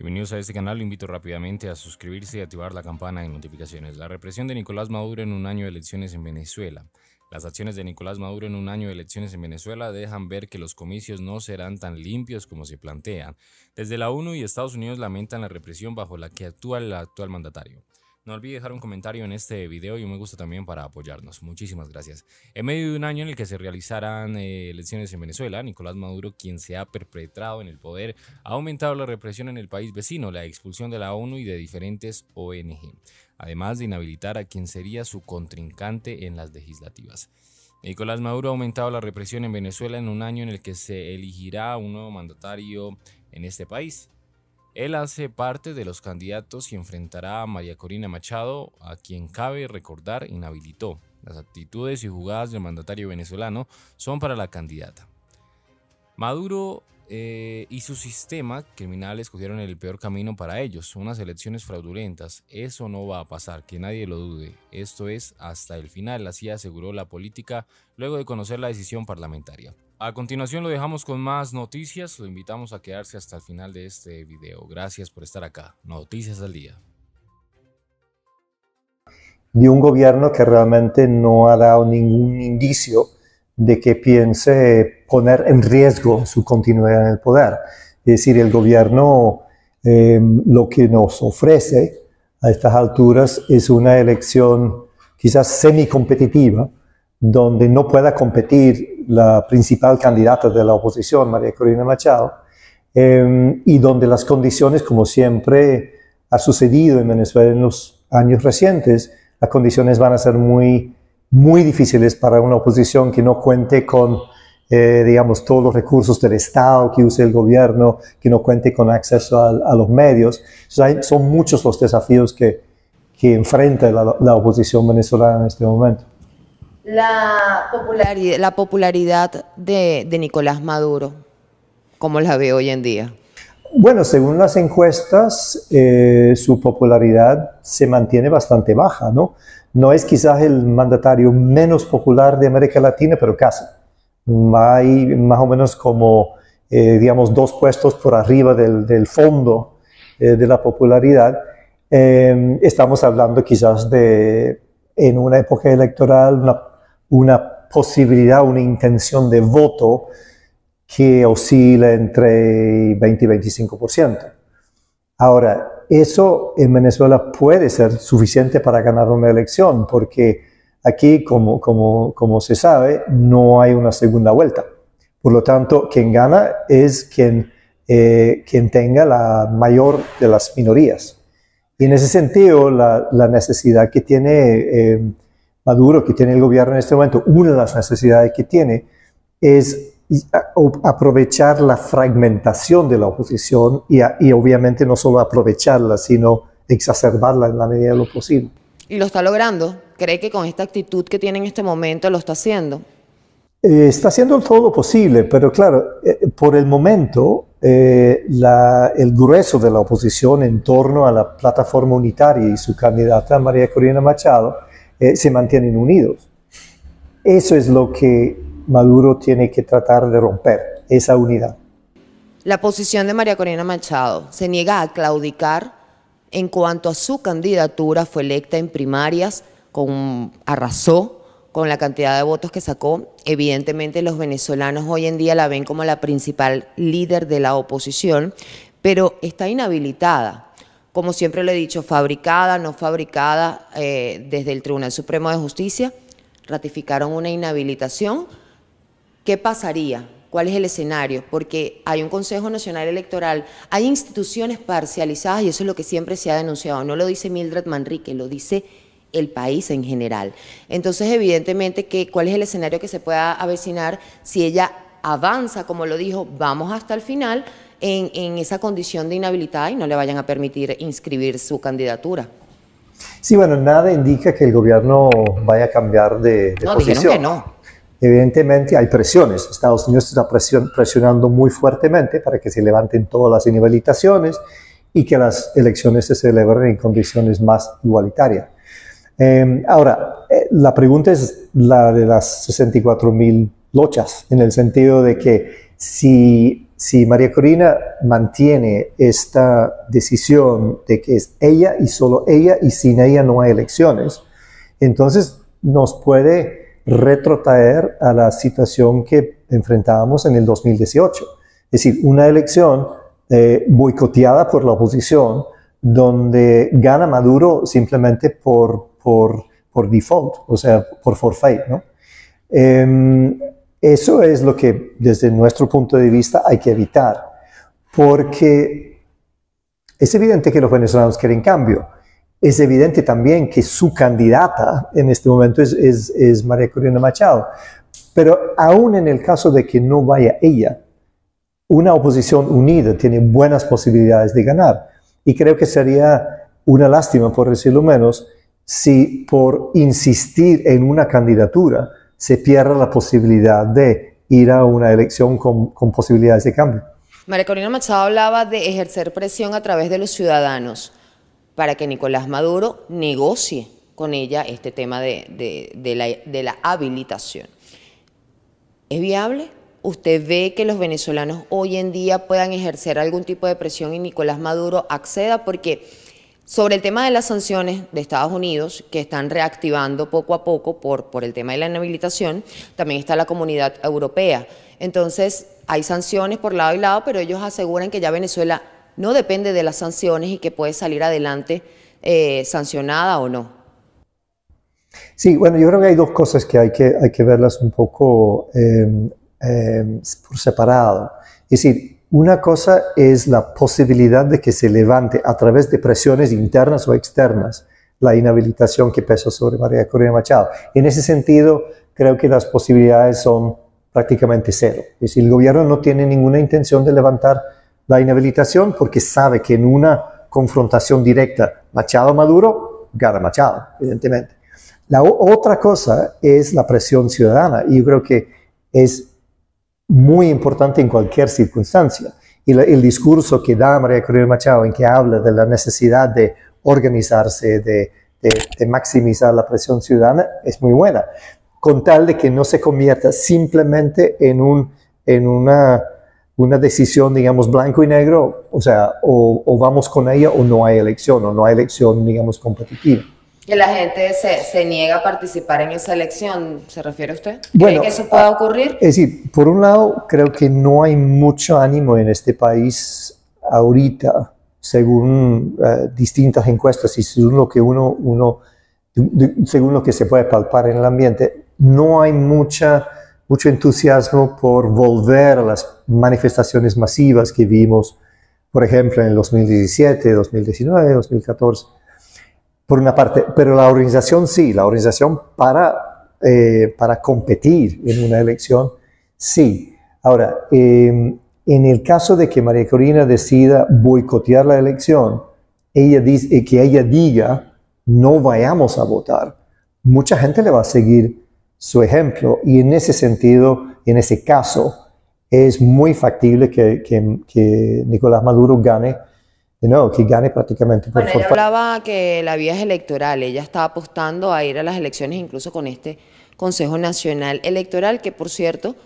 Bienvenidos a este canal, lo invito rápidamente a suscribirse y activar la campana de notificaciones. La represión de Nicolás Maduro en un año de elecciones en Venezuela. Las acciones de Nicolás Maduro en un año de elecciones en Venezuela dejan ver que los comicios no serán tan limpios como se plantean. Desde la ONU y Estados Unidos lamentan la represión bajo la que actúa el actual mandatario. No olvide dejar un comentario en este video y un me gusta también para apoyarnos. Muchísimas gracias. En medio de un año en el que se realizarán eh, elecciones en Venezuela, Nicolás Maduro, quien se ha perpetrado en el poder, ha aumentado la represión en el país vecino, la expulsión de la ONU y de diferentes ONG, además de inhabilitar a quien sería su contrincante en las legislativas. Nicolás Maduro ha aumentado la represión en Venezuela en un año en el que se elegirá un nuevo mandatario en este país. Él hace parte de los candidatos y enfrentará a María Corina Machado, a quien cabe recordar inhabilitó. Las actitudes y jugadas del mandatario venezolano son para la candidata. Maduro eh, y su sistema criminal escogieron el peor camino para ellos, unas elecciones fraudulentas. Eso no va a pasar, que nadie lo dude. Esto es hasta el final, así aseguró la política luego de conocer la decisión parlamentaria. A continuación lo dejamos con más noticias, lo invitamos a quedarse hasta el final de este video. Gracias por estar acá. Noticias al día. De un gobierno que realmente no ha dado ningún indicio de que piense poner en riesgo su continuidad en el poder. Es decir, el gobierno em, lo que nos ofrece a estas alturas es una elección quizás semi-competitiva, donde no pueda competir la principal candidata de la oposición, María Corina Machado, em, y donde las condiciones, como siempre ha sucedido en Venezuela en los años recientes, las condiciones van a ser muy, muy difíciles para una oposición que no cuente con, eh, digamos, todos los recursos del Estado que use el gobierno, que no cuente con acceso a, los medios. son muchos los desafíos que, que enfrenta la oposición venezolana en este momento la popularidad, de, Nicolás Maduro, como la ve hoy en día? Bueno, según las encuestas, eh, su popularidad se mantiene bastante baja, ¿no? No es quizás el mandatario menos popular de América Latina, pero casi. Hay más o menos como, eh, digamos, dos puestos por arriba del, fondo eh, de la popularidad. estamos hablando quizás de en una época electoral, una una posibilidad, una intención de voto que oscila entre 20 y 25%. por ciento. Ahora, eso en Venezuela puede ser suficiente para ganar una elección, porque aquí, como, como, como se sabe, no hay una segunda vuelta. Por lo tanto, quien gana es quien, eh, quien tenga la mayor de las minorías. Y en ese sentido, la, necesidad que tiene... Eh, Maduro que tiene el gobierno en este momento, una de las necesidades que tiene es aprovechar la fragmentación de la oposición y, obviamente no solo aprovecharla, sino exacerbarla en la medida de lo posible. ¿Y lo está logrando? ¿Cree que con esta actitud que tiene en este momento lo está haciendo? Eh, está haciendo todo lo posible, pero claro, eh, por el momento eh, el grueso de la oposición en torno a la plataforma unitaria y su candidata María Corina Machado eh, se mantienen unidos. Eso es lo que Maduro tiene que tratar de romper, esa unidad. La posición de María Corina Machado se niega a claudicar en cuanto a su candidatura, fue electa en primarias, con, arrasó con la cantidad de votos que sacó. Evidentemente los venezolanos hoy en día la ven como la principal líder de la oposición, pero está inhabilitada como siempre lo he dicho, fabricada, no fabricada, eh, desde el Tribunal Supremo de Justicia, ratificaron una inhabilitación. ¿Qué pasaría? ¿Cuál es el escenario? Porque hay un Consejo Nacional Electoral, hay instituciones parcializadas y eso es lo que siempre se ha denunciado. No lo dice Mildred Manrique, lo dice el país en general. Entonces, evidentemente, que, ¿cuál es el escenario que se pueda avecinar si ella avanza, como lo dijo, vamos hasta el final? en, esa condición de inhabilitada y no le vayan a permitir inscribir su candidatura. Sí, bueno, nada indica que el gobierno vaya a cambiar de, de no, posición. no. Evidentemente hay presiones. Estados Unidos está presionando muy fuertemente para que se levanten todas las inhabilitaciones y que las elecciones se celebren en condiciones más igualitarias. Em, ahora, eh, la pregunta es la de las 64 mil lochas, en el sentido de que si si María Corina mantiene esta decisión de que es ella y solo ella y sin ella no hay elecciones, entonces nos puede retrotraer a la situación que enfrentábamos en el 2018. Es decir, una elección eh, boicoteada por la oposición donde gana Maduro simplemente por, por, por default, o sea, por forfeit. ¿no? Em, eso es lo que desde nuestro punto de vista hay que evitar, porque es evidente que los venezolanos quieren cambio. Es evidente también que su candidata en este momento es, María Corina Machado. Pero aún en el caso de que no vaya ella, una oposición unida tiene buenas posibilidades de ganar. Y creo que sería una lástima, por decirlo menos, si por insistir en una candidatura se pierde la posibilidad de ir a una elección con, posibilidades de cambio. María Corina Machado hablaba de ejercer presión a través de los ciudadanos para que Nicolás Maduro negocie con ella este tema de, la, de la habilitación. ¿Es viable? ¿Usted ve que los venezolanos hoy en día puedan ejercer algún tipo de presión y Nicolás Maduro acceda? Porque sobre el tema de las sanciones de Estados Unidos, que están reactivando poco a poco por, por el tema de la inhabilitación, también está la comunidad europea. Entonces, hay sanciones por lado y lado, pero ellos aseguran que ya Venezuela no depende de las sanciones y que puede salir adelante eh, sancionada o no. Sí, bueno, yo creo que hay dos cosas que hay que, hay que verlas un poco eh, eh, por separado. Es decir, una cosa es la posibilidad de que se levante a través de presiones internas o externas la inhabilitación que pesa sobre María Corina Machado. En ese sentido, creo que las posibilidades son prácticamente cero. Es decir, el gobierno no tiene ninguna intención de levantar la inhabilitación porque sabe que en una confrontación directa Machado-Maduro, gana Machado, evidentemente. La otra cosa es la presión ciudadana y yo creo que es muy importante en cualquier circunstancia. Y el discurso que da María Corina Machado en que habla de la necesidad de organizarse, de, maximizar la presión ciudadana, es muy buena, con tal de que no se convierta simplemente en, una, una decisión, digamos, blanco y negro, o sea, o vamos con ella o no hay elección, o no hay elección, digamos, competitiva. Que la gente se, niega a participar en esa elección, ¿se refiere usted? Bueno, que eso pueda ocurrir? Es decir, por un lado, creo que no hay mucho ánimo en este país ahorita, según eh, distintas encuestas y según lo que uno, uno según lo que se puede palpar en el ambiente, no hay mucha, mucho entusiasmo por volver a las manifestaciones masivas que vimos, por ejemplo, en 2017, 2019, 2014 por una parte, pero la organización sí, la organización para, eh, para competir en una elección, sí. Ahora, em, en el caso de que María Corina decida boicotear la elección, ella dice, eh, que ella diga, no vayamos a votar, mucha gente le va a seguir su ejemplo y en ese sentido, en ese caso, es muy factible que, que Nicolás Maduro gane no, que gane prácticamente por hablaba que la vía es electoral, ella está apostando a ir a las elecciones incluso con este Consejo Nacional Electoral, que por cierto,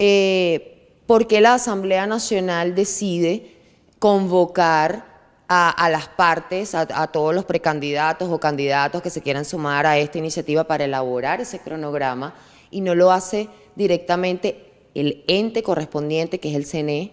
eh, ¿por qué la Asamblea Nacional decide convocar a, las partes, a, a todos los precandidatos o candidatos que se quieran sumar a esta iniciativa para elaborar ese cronograma y no lo hace directamente el ente correspondiente que es el CNE?